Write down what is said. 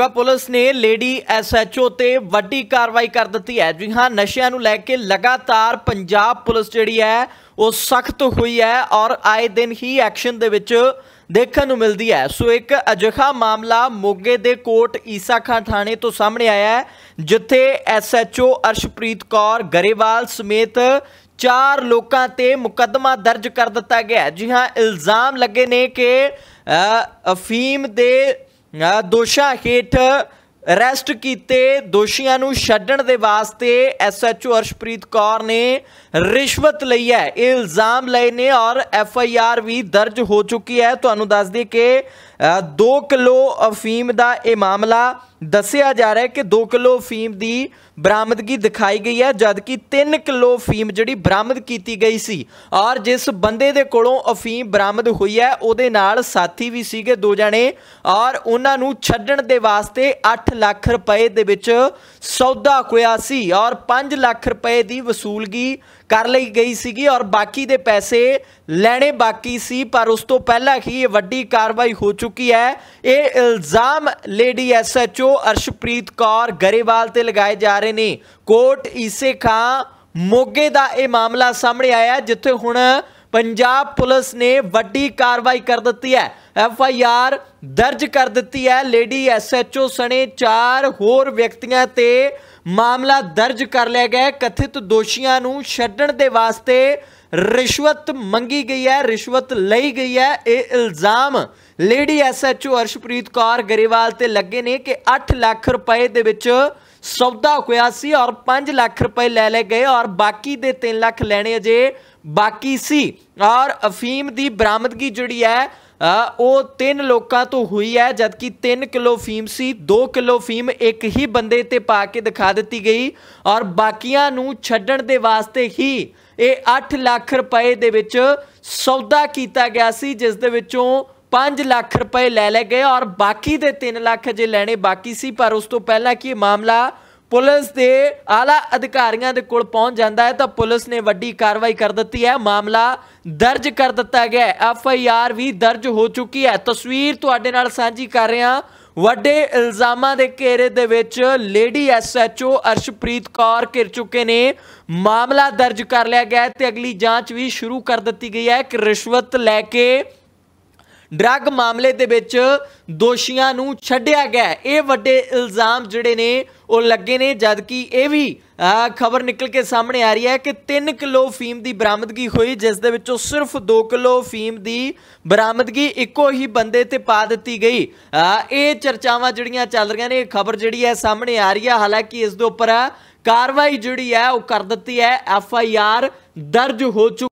ਬਾ ਪੁਲਿਸ ਨੇ lady SHO ਤੇ ਵੱਡੀ ਕਾਰਵਾਈ ਕਰ ਦਿੱਤੀ ਹੈ ਜੀ ਹਾਂ ਨਸ਼ਿਆਂ ਨੂੰ ਲੈ ਕੇ ਲਗਾਤਾਰ ਪੰਜਾਬ ਪੁਲਿਸ ਜਿਹੜੀ ਹੈ ਉਹ ਸਖਤ ਹੋਈ ਹੈ ਔਰ ਆਏ ਦਿਨ ਹੀ ਐਕਸ਼ਨ ਦੇ ਵਿੱਚ ਦੇਖਣ ਨੂੰ ਮਿਲਦੀ ਹੈ ਸੋ ਇੱਕ ਅਜਿਹਾ ਮਾਮਲਾ ਮੋਗੇ ਦੇ ਕੋਰਟ ਈਸਾ ਖਾਂ ਥਾਣੇ ਤੋਂ ਸਾਹਮਣੇ ਆਇਆ ਹੈ ਜਿੱਥੇ ਐਸਐਚਓ ਅਰਸ਼ਪ੍ਰੀਤ ਕੌਰ ਗਰੇਵਾਲ ਸਮੇਤ ਚਾਰ ਲੋਕਾਂ ਤੇ ਮੁਕੱਦਮਾ ਦਰਜ ਕਰ ਦਿੱਤਾ ਗਿਆ ਜੀ ਹਾਂ ਇਲਜ਼ਾਮ ਲੱਗੇ ਨੇ ਕਿ ਅਫੀਮ ਦੇ ਦੋਸ਼ਾ ਹੇਠ ਅਰੈਸਟ ਕੀਤੇ ਦੋਸ਼ੀਆਂ ਨੂੰ ਛੱਡਣ ਦੇ ਵਾਸਤੇ ਐਸਐਚਓ ਅਰਸ਼ਪ੍ਰੀਤ ਕੌਰ ਨੇ ਰਿਸ਼ਵਤ ਲਈ ਹੈ ਇਹ ਇਲਜ਼ਾਮ ਲਏ ਨੇ ਔਰ ਐਫਆਈਆਰ ਵੀ ਦਰਜ ਹੋ ਚੁੱਕੀ ਹੈ ਤੁਹਾਨੂੰ ਦੱਸ ਦਈਏ ਕਿ 2 ਕਿਲੋ ਅਫੀਮ ਦਾ ਇਹ ਮਾਮਲਾ ਦੱਸਿਆ ਜਾ ਰਿਹਾ ਹੈ ਕਿ 2 ਕਿਲੋ ਫੀਮ ਦੀ ਬਰਾਮਦਗੀ ਦਿਖਾਈ ਗਈ ਹੈ ਜਦ ਕਿ 3 ਕਿਲੋ ਫੀਮ ਜਿਹੜੀ ਬਰਾਮਦ ਕੀਤੀ ਗਈ ਸੀ ਔਰ ਜਿਸ ਬੰਦੇ ਦੇ ਕੋਲੋਂ ਅਫੀਮ ਬਰਾਮਦ ਹੋਈ ਹੈ ਉਹਦੇ ਨਾਲ ਸਾਥੀ ਵੀ ਸੀਗੇ ਦੋ ਜਣੇ ਔਰ ਉਹਨਾਂ ਨੂੰ ਛੱਡਣ ਦੇ ਵਾਸਤੇ 8 ਲੱਖ ਰੁਪਏ ਦੇ ਵਿੱਚ ਸੌਦਾ ਹੋਇਆ ਸੀ ਔਰ 5 ਲੱਖ ਰੁਪਏ ਦੀ ਵਸੂਲਗੀ ਕਰ ਲਈ ਗਈ ਸੀਗੀ ਔਰ ਬਾਕੀ ਦੇ ਪੈਸੇ ਲੈਣੇ ਬਾਕੀ ਸੀ ਪਰ ਉਸ ਤੋਂ ਪਹਿਲਾਂ ਹੀ ਇਹ ਵੱਡੀ ਕਾਰਵਾਈ ਹੋ ਚੁੱਕੀ ਹੈ ਇਹ ਇਲਜ਼ਾਮ ਲੇਡੀ ਐਸਐਚਓ ਜੋ ਅਰਸ਼ਪ੍ਰੀਤ ਕੌਰ ਗਰੇਵਾਲ ਤੇ ਲਗਾਏ ਜਾ ਰਹੇ ਨੇ ਕੋਟ ਇਸੇ ਖਾਂ ਮੋਗੇ ਦਾ ਇਹ ਮਾਮਲਾ ਸਾਹਮਣੇ ਆਇਆ ਜਿੱਥੇ ਹੁਣ ਪੰਜਾਬ ਪੁਲਿਸ ਨੇ ਵੱਡੀ ਕਾਰਵਾਈ ਕਰ ਦਿੱਤੀ ਹੈ ਐਫ ਆਈ ਆਰ ਦਰਜ ਕਰ ਦਿੱਤੀ ਹੈ ਲੇਡੀ ਐਸ ਐਚ ਓ ਸਣੇ ਚਾਰ ਹੋਰ ਵਿਅਕਤੀਆਂ ਤੇ ਮਾਮਲਾ ਦਰਜ ਕਰ ਲਿਆ ਗਿਆ ਕਥਿਤ ਦੋਸ਼ੀਆਂ ਨੂੰ ਛੱਡਣ ਦੇ ਵਾਸਤੇ ਰਿਸ਼ਵਤ ਮੰਗੀ ਗਈ ਹੈ ਰਿਸ਼ਵਤ ਲਈ ਗਈ ਹੈ ਇਹ ਇਲਜ਼ਾਮ ਲੇਡੀ ਐਸਐਚਓ ਅਰਸ਼ਪ੍ਰੀਤ ਕੌਰ ਗਰੇਵਾਲ ਤੇ ਲੱਗੇ ਨੇ ਕਿ 8 ਲੱਖ ਰੁਪਏ ਦੇ ਵਿੱਚ ਸੌਦਾ ਹੋਇਆ ਸੀ ਔਰ 5 ਲੱਖ ਰੁਪਏ ਲੈ ਲਏ ਗਏ ਔਰ ਬਾਕੀ ਦੇ 3 ਲੱਖ ਲੈਣੇ ਅਜੇ ਬਾਕੀ ਸੀ ਔਰ ਅਫੀਮ ਦੀ ਬਰਾਮਦਗੀ ਜਿਹੜੀ ਹੈ ਉਹ ਤਿੰਨ ਲੋਕਾਂ ਤੋਂ ਹੋਈ ਹੈ ਜਦਕਿ 3 ਕਿਲੋ ਫੀਮ ਸੀ 2 ਕਿਲੋ ਫੀਮ ਇੱਕ ਹੀ ਬੰਦੇ ਤੇ ਪਾ ਕੇ ਦਿਖਾ ਦਿੱਤੀ ਗਈ ਔਰ ਬਾਕੀਆਂ ਨੂੰ ਛੱਡਣ ਦੇ ਵਾਸਤੇ ਹੀ ਇਹ 8 ਲੱਖ ਰੁਪਏ ਦੇ ਵਿੱਚ ਸੌਦਾ ਕੀਤਾ ਗਿਆ ਸੀ ਜਿਸ ਦੇ ਵਿੱਚੋਂ 5 ਲੱਖ ਰੁਪਏ ਲੈ ਲਏ ਗਏ ਔਰ ਬਾਕੀ ਦੇ 3 ਲੱਖ ਜੇ ਲੈਣੇ ਬਾਕੀ ਸੀ ਪਰ ਉਸ ਤੋਂ ਪਹਿਲਾਂ ਕਿ ਇਹ ਮਾਮਲਾ ਪੁਲਿਸ ਦੇ ਆਲਾ ਅਧਿਕਾਰੀਆਂ ਦੇ ਕੋਲ ਪਹੁੰਚ ਜਾਂਦਾ ਹੈ ਤਾਂ ਪੁਲਿਸ ਨੇ ਵੱਡੀ ਕਾਰਵਾਈ ਕਰ ਦਿੱਤੀ ਹੈ ਮਾਮਲਾ ਦਰਜ ਕਰ ਦਿੱਤਾ ਗਿਆ ਐਫ ਆਈ ਆਰ ਵੀ ਦਰਜ ਹੋ ਚੁੱਕੀ ਹੈ ਤਸਵੀਰ ਤੁਹਾਡੇ ਨਾਲ ਸਾਂਝੀ ਕਰ ਹਾਂ ਵੱਡੇ ਇਲਜ਼ਾਮਾਂ ਦੇ ਘੇਰੇ ਦੇ ਵਿੱਚ lady S O Arshpreet Kaur ਘਿਰ ਚੁੱਕੇ ਨੇ ਮਾਮਲਾ ਦਰਜ ਕਰ ਲਿਆ ਗਿਆ ਤੇ ਅਗਲੀ ਜਾਂਚ ਵੀ ਸ਼ੁਰੂ ਕਰ ਦਿੱਤੀ ਗਈ ਹੈ ਕਿ ਰਿਸ਼ਵਤ ਲੈ ਕੇ ਡਰੱਗ ਮਾਮਲੇ ਦੇ ਵਿੱਚ ਦੋਸ਼ੀਆਂ ਨੂੰ ਛੱਡਿਆ ਗਿਆ ਇਹ ਵੱਡੇ ਇਲਜ਼ਾਮ ਜਿਹੜੇ ਨੇ ਉਹ ਲੱਗੇ ਨੇ ਜਦ ਕਿ ਇਹ ਵੀ ਖਬਰ ਨਿਕਲ ਕੇ ਸਾਹਮਣੇ ਆ ਰਹੀ ਹੈ ਕਿ 3 ਕਿਲੋ ਫੀਮ ਦੀ ਬਰਾਮਦਗੀ ਹੋਈ ਜਿਸ ਦੇ ਵਿੱਚੋਂ ਸਿਰਫ 2 ਕਿਲੋ ਫੀਮ ਦੀ ਬਰਾਮਦਗੀ ਇੱਕੋ ਹੀ ਬੰਦੇ ਤੇ ਪਾ ਦਿੱਤੀ ਗਈ ਇਹ ਚਰਚਾਵਾਂ ਜਿਹੜੀਆਂ ਚੱਲ ਰਹੀਆਂ ਨੇ ਇਹ ਖਬਰ ਜਿਹੜੀ ਹੈ ਸਾਹਮਣੇ ਆ ਰਹੀ ਹੈ ਹਾਲਾਂਕਿ ਇਸ ਦੇ ਉੱਪਰ ਕਾਰਵਾਈ ਜਿਹੜੀ ਹੈ ਉਹ ਕਰ ਦਿੱਤੀ ਹੈ ਐਫ ਆਈ ਆਰ ਦਰਜ ਹੋ ਚੁੱਕੀ